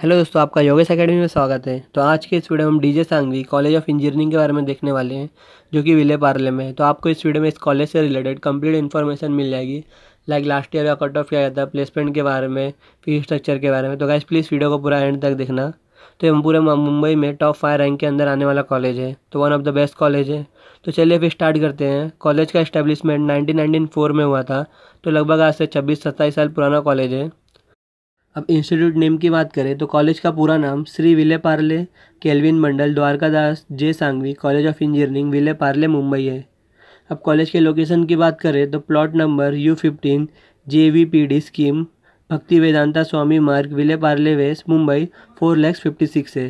hello दोस्तों आपका Yogesh academy में स्वागत है तो आज के इस वीडियो में हम DJ Sanghvi college of engineering के बारे में देखने वाले हैं जो कि विले पार्ले में है तो आपको इस वीडियो में इस कॉलेज से रिलेटेड कंप्लीट इन्फॉर्मेशन मिल जाएगी लाइक लास्ट ईयर का कट ऑफ किया जाता है प्लेसमेंट के बारे में फीस स्ट्रक्चर के बारे में तो गाइस प्लीज़ वीडियो को पूरा एंड तक देखना तो ये पूरे मुंबई में टॉप फाइव रैंक के अंदर आने वाला कॉलेज है तो one of the best college है तो चलिए फिर स्टार्ट करते हैं कॉलेज का इस्टेब्लिशमेंट नाइनटीन में हुआ था तो लगभग आज से छब्बीस सत्ताईस साल पुराना कॉलेज है अब इंस्टीट्यूट नेम की बात करें तो कॉलेज का पूरा नाम Shri Vile Parle Kelavani Mandal Dwarkadas J Sanghvi college of engineering Vile Parle Mumbai है अब कॉलेज के लोकेशन की बात करें तो plot number U fifteen J V P D scheme Bhakti Vedanta Swami Marg Vile Parle west Mumbai four lakhs fifty six है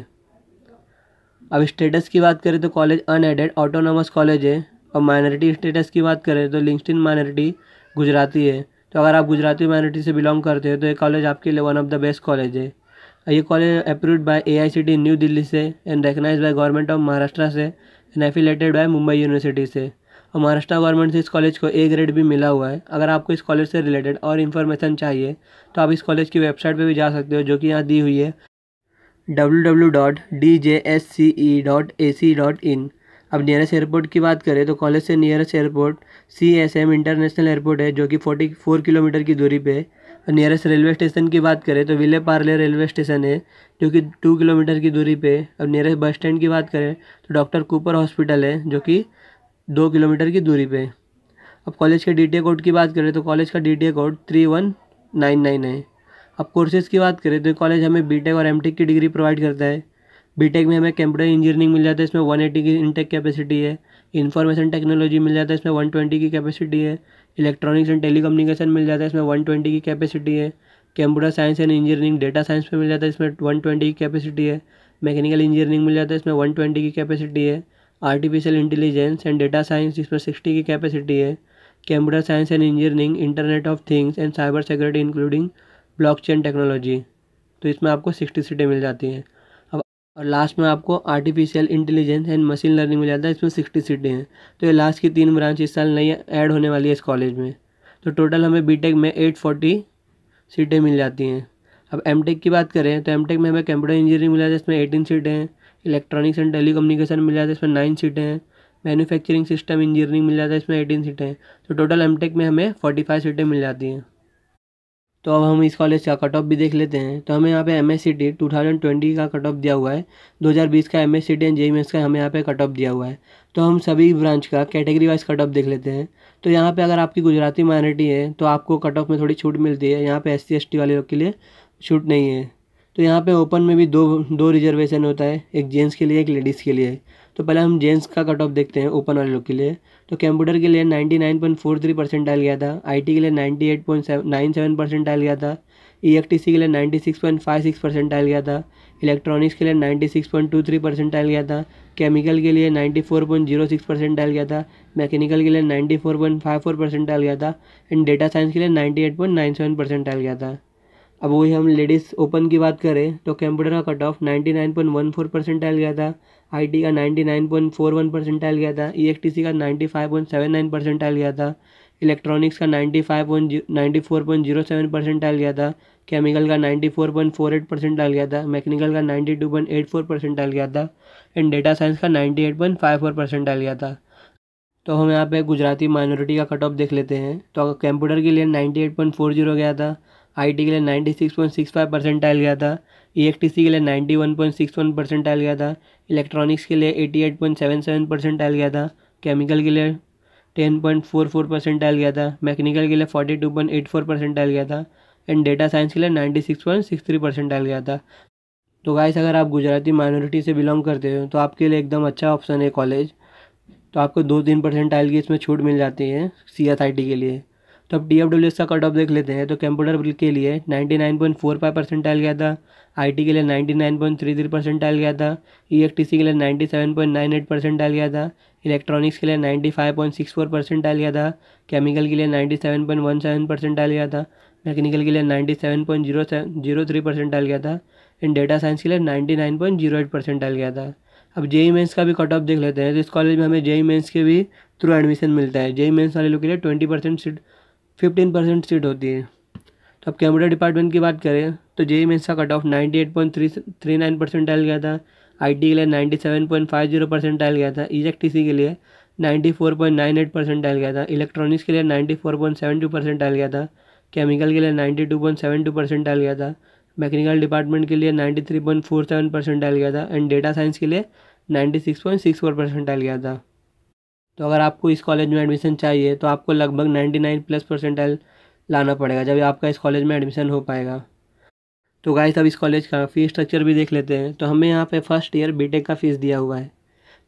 अब स्टेटस की बात करें तो कॉलेज अनएडेड ऑटोनोमस कॉलेज है और माइनॉरिटी स्टेटस की बात करें तो लिंक्सटिन माइनॉरिटी गुजराती है तो अगर आप गुजराती माइनॉरिटी से बिलोंग करते हो तो ये कॉलेज आपके लिए one of the best college है ये college approved by AICTE New Delhi से and recognize by government of Maharashtra से and affiliated by Mumbai university से और महाराष्ट्र गवर्नमेंट से इस कॉलेज को ए ग्रेड भी मिला हुआ है अगर आपको इस कॉलेज से रिलेटेड और इन्फॉर्मेशन चाहिए तो आप इस कॉलेज की वेबसाइट पर भी जा सकते हो जो कि यहाँ दी हुई है W W dot D J S C E dot A C dot in अब नियरेस्ट एयरपोर्ट की बात करें तो कॉलेज से nearest airport C S M international airport है जो कि फोर्टी फोर किलोमीटर की दूरी पे है और नियरेस्ट रेलवे स्टेशन की बात करें तो विले पार्ले रेलवे स्टेशन है जो कि टू किलोमीटर की दूरी पे है नियरेस्ट बस स्टैंड की बात करें तो डॉक्टर कूपर हॉस्पिटल है जो कि दो किलोमीटर की दूरी पर अब कॉलेज के डी कोड की बात करें तो कॉलेज का D code three one nine nine है अब कोर्सेज़ की बात करें तो कॉलेज हमें बी और एम की डिग्री प्रोवाइड करता है बीटेक में हमें कंप्यूटर इंजीनियरिंग मिल जाता है इसमें वन एटी की इनटेक कैपेसिटी है इन्फॉर्मेशन टेक्नोलॉजी मिल जाता है इसमें वन ट्वेंटी की कैपेसिटी है इलेक्ट्रॉनिक्स एंड टेलीकम्युनिकेशन मिल जाता है इसमें वन ट्वेंटी की कैपेसिटी है computer science and engineering data science में मिल जाता है इसमें वन ट्वेंटी की कैपेसिटी है मैकेनिकल इंजीनियरिंग मिल जाता है इसमें वन ट्वेंटी की कैपेसिटी है artificial intelligence and data science इसमें सिक्सटी की कैपेसिटी है computer science and engineering internet of things and cyber security including blockchain technology तो इसमें आपको सिक्सटी सीटें मिल जाती हैं और लास्ट में आपको artificial intelligence and machine learning मिल जाता है इसमें सिक्सटी सीटें हैं तो ये लास्ट की तीन ब्रांच इस साल नई ऐड होने वाली है इस कॉलेज में तो टोटल हमें बी में एट फोर्टी सीटें मिल जाती हैं अब एम की बात करें तो एम में हमें कंप्यूटर इंजीनियरिंग मिला जाता है इसमें एटीन सीटें हैं इलेक्ट्रॉनिक्स एंड टेली कम्युनिकेशन मिल जाता है इसमें नाइन सीटें हैं मैन्युफैक्चरिंग सिस्टम इंजीनियरिंग मिल जाता है इसमें एटीन सीटें हैं तो टोटल एमटेक में हमें फोर्टी फाइव सीटें मिल जाती हैं तो अब हम इस कॉलेज का कट ऑफ भी देख लेते हैं तो हमें यहाँ पे M S C T two thousand twenty का कट ऑफ दिया हुआ है दो हज़ार बीस का M S C T and J M S का हमें यहाँ पे कट ऑफ दिया हुआ है तो हम सभी ब्रांच का कैटेगरी वाइज कट ऑफ देख लेते हैं तो यहाँ पे अगर आपकी गुजराती माइनॉरिटी है तो आपको कट ऑफ में थोड़ी छूट मिलती है यहाँ पे एस सी एस टी वाले लोग के लिए छूट नहीं है तो यहाँ पे ओपन में भी दो दो रिजर्वेशन होता है एक जेंट्स के लिए एक लेडीज़ के लिए तो पहले हम जेंट्स का कट ऑफ देखते हैं ओपन वाले लोग के लिए तो कंप्यूटर के लिए 99.43 परसेंट डाल गया था आईटी के लिए 98.97 परसेंट डाल गया था ई e के लिए 96.56 परसेंट डाल गया था इलेक्ट्रॉनिक्स के लिए 96.23 परसेंट डाल गया था केमिकल के लिए 94.06 परसेंट डाल गया था मैकेनिकल के लिए 94.54 परसेंट डाल गया था एंड डेटा साइंस के लिए 98.97 परसेंट डाल गया था अब वही हम लेडीज़ ओपन की बात करें तो कंप्यूटर का cut off ninety nine point one four percent आल गया था आईटी का ninety nine point four one percent आल गया था ईएक्टीसी e का ninety five point seven nine percent आल गया था इलेक्ट्रॉनिक्स का ninety five point ninety four point zero seven percent आल गया था केमिकल का ninety four point four eight percent आल गया था मैकेनिकल का ninety two point eight four percent आल गया था एंड डेटा साइंस का ninety eight point five four percent आल गया था तो हम यहाँ पे गुजराती माइनॉरिटी का कट ऑफ देख लेते हैं तो कंप्यूटर के लिए ninety eight point four zero गया था आई के लिए 96.65 परसेंटाइल गया था ई e के लिए 91.61 परसेंटाइल गया था इलेक्ट्रॉनिक्स के लिए 88.77 परसेंटाइल गया था केमिकल के लिए 10.44 परसेंटाइल गया था मैकेनिकल के लिए 42.84 परसेंटाइल गया था एंड डेटा साइंस के लिए 96.63 परसेंटाइल गया था तो गाइस अगर आप गुजराती माइनॉरिटी से बिलोंग करते हो तो आपके लिए एकदम अच्छा ऑप्शन है कॉलेज तो आपको दो तीन परसेंटाइल की इसमें छूट मिल जाती है सी के लिए तो अब डी का कट ऑफ देख लेते हैं तो कंप्यूटर के लिए 99.45 परसेंटाइल गया था आईटी के लिए 99.33 परसेंटाइल गया था ईएकटीसी e के लिए 97.98 परसेंटाइल गया था इलेक्ट्रॉनिक्स के लिए 95.64 परसेंटाइल गया था केमिकल के लिए 97.17 परसेंटाइल गया था मैकेनिकल के लिए 97.03 परसेंटाइल गया था एंड डेटा साइंस के लिए 99.08 परसेंटाइल गया था अब जेई मेन्स e e का भी कट ऑफ देख लेते हैं तो इस कॉलेज में हमें जेई मेन्स के भी थ्रू एडमिशन मिलता है जेई मेन्स वाले लोग के लिए twenty percent seat fifteen percent seat होती है तो अब कंप्यूटर डिपार्टमेंट की बात करें तो जे मेन्स का cut off ninety eight point three three nine percent आयल गया था आई टी के लिए ninety seven point five zero percent आयल गया था इजेक्ट टी सी के लिए ninety four point nine eight percent आयल गया था इलेक्ट्रॉनिक्स के लिए ninety four point seven two percent आयल गया था केमिकल के लिए ninety two point seven two percent आयल गया था मैकेनिकल डिपार्टमेंट के लिए ninety three point four seven percent आयल गया था एंड डेटा साइंस के लिए ninety six point six four percent आयल गया था तो अगर आपको इस कॉलेज में एडमिशन चाहिए तो आपको लगभग नाइन्टी नाइन प्लस परसेंटाइल लाना पड़ेगा जब आपका इस कॉलेज में एडमिशन हो पाएगा तो गाइस अब इस कॉलेज का फ़ी स्ट्रक्चर भी देख लेते हैं तो हमें यहाँ पे फर्स्ट ईयर बीटेक का फ़ीस दिया हुआ है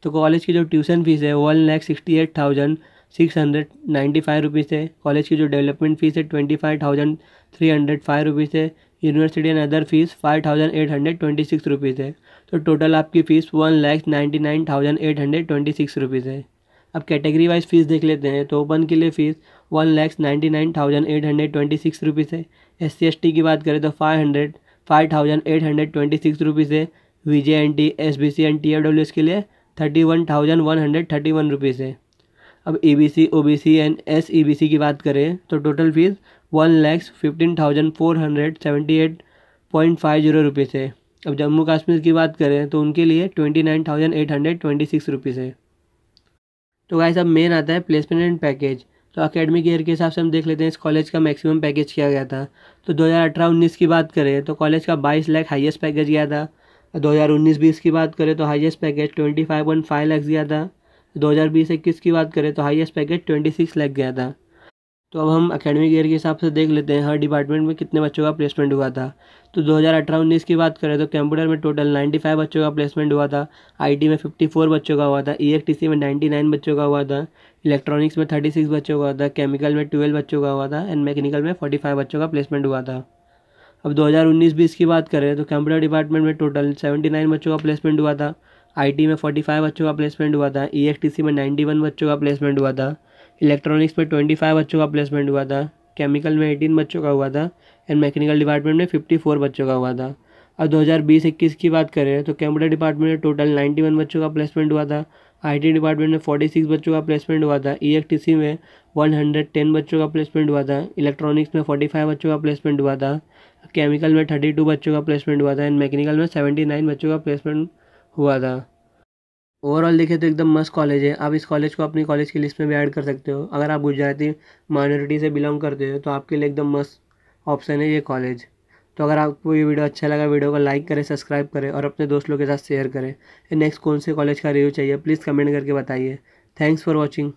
तो कॉलेज की जो ट्यूशन फ़ीस है one lakh sixty eight thousand six hundred ninety five rupees है कॉलेज की जो डेवलपमेंट फ़ीस है twenty five thousand three hundred five rupees है university and other fees five thousand eight hundred twenty six rupees है तो total आपकी fees one lakh ninety nine thousand eight hundred twenty six rupees है अब category wise fees देख लेते हैं तो ओपन के लिए fees one lakhs ninety nine thousand eight hundred twenty six rupees है एस सी एस टी की बात करें तो five hundred five thousand eight hundred twenty six rupees है V J N T S B C and T W S के लिए thirty one thousand one hundred thirty one rupees है अब E B C O B C and S E B C की बात करें तो total fees one lakhs fifteen thousand four hundred seventy eight point five zero rupees है अब जम्मू कश्मीर की बात करें तो उनके लिए twenty nine thousand eight hundred twenty six rupees है तो गाइस अब मेन आता है प्लेसमेंट एंड पैकेज तो अकेडमिक ईयर के हिसाब से हम देख लेते हैं इस कॉलेज का मैक्सिमम पैकेज किया गया था तो 2018-19 की बात करें तो कॉलेज का 22 लाख हाईएस्ट पैकेज गया था 2019-20 की बात करें तो हाईएस्ट पैकेज 25.5 लाख गया था 2020-21 की बात करें तो हाईएस्ट पैकेज 26 लाख गया था तो अब हम अकेडमिक ईयर के हिसाब से देख लेते हैं हर डिपार्टमेंट में कितने बच्चों का प्लेसमेंट हुआ था तो 2018-19 की बात करें तो कंप्यूटर में टोटल 95 बच्चों का प्लेसमेंट हुआ था आईटी में 54 बच्चों का हुआ था ई में 99 बच्चों का हुआ था इलेक्ट्रॉनिक्स में 36 बच्चों का हुआ था केमिकल में ट्वेल्व बच्चों का हुआ था एंड मैकेनिकल में फोर्टी बच्चों का प्लेसमेंट हुआ था अब दो हज़ार की बात करें तो कंप्यूटर डिपार्टमेंट में टोटल सेवेंटी बच्चों का प्लेसमेंट हुआ था आई में फोर्टी बच्चों का प्लेसमेंट हुआ था ई में नाइन्टी बच्चों का प्लेसमेंट हुआ था इलेक्ट्रॉनिक्स में ट्वेंटी फाइव बच्चों का प्लेसमेंट हुआ था केमिकल में एटीन बच्चों का हुआ था एंड मैकेनिकल डिपार्टमेंट में फिफ्टी फोर बच्चों का हुआ था अब दो हज़ार बीस इक्कीस की बात करें तो कंप्यूटर डिपार्टमेंट में टोटल नाइन्टी वन बच्चों का प्लेसमेंट हुआ था आईटी डिपार्टमेंट में फोर्टी सिक्स बच्चों का प्लेसमेंट हुआ था ईएफटीसी e में वन हंड्रेड टेन बच्चों का प्लेसमेंट हुआ था इलेक्ट्रॉनिक्स में फोर्टी फाइव बच्चों का प्लेसमेंट हुआ था केमिकल में थर्टी टू बच्चों का प्लेसमेंट हुआ था एंड मैकेनिकल में सेवेंटी नाइन बच्चों का प्लेसमेंट हुआ था ओवरऑल देखें तो एकदम मस्त कॉलेज है आप इस कॉलेज को अपनी कॉलेज की लिस्ट में भी ऐड कर सकते हो अगर आप गुजराती माइनॉरिटी से बिलोंग करते हो तो आपके लिए एकदम मस्त ऑप्शन है ये कॉलेज तो अगर आपको ये वीडियो अच्छा लगा वीडियो को लाइक करें सब्सक्राइब करें और अपने दोस्तों के साथ शेयर करें नेक्स्ट कौन से कॉलेज का रिव्यू चाहिए प्लीज़ कमेंट करके बताइए थैंक्स फॉर वॉचिंग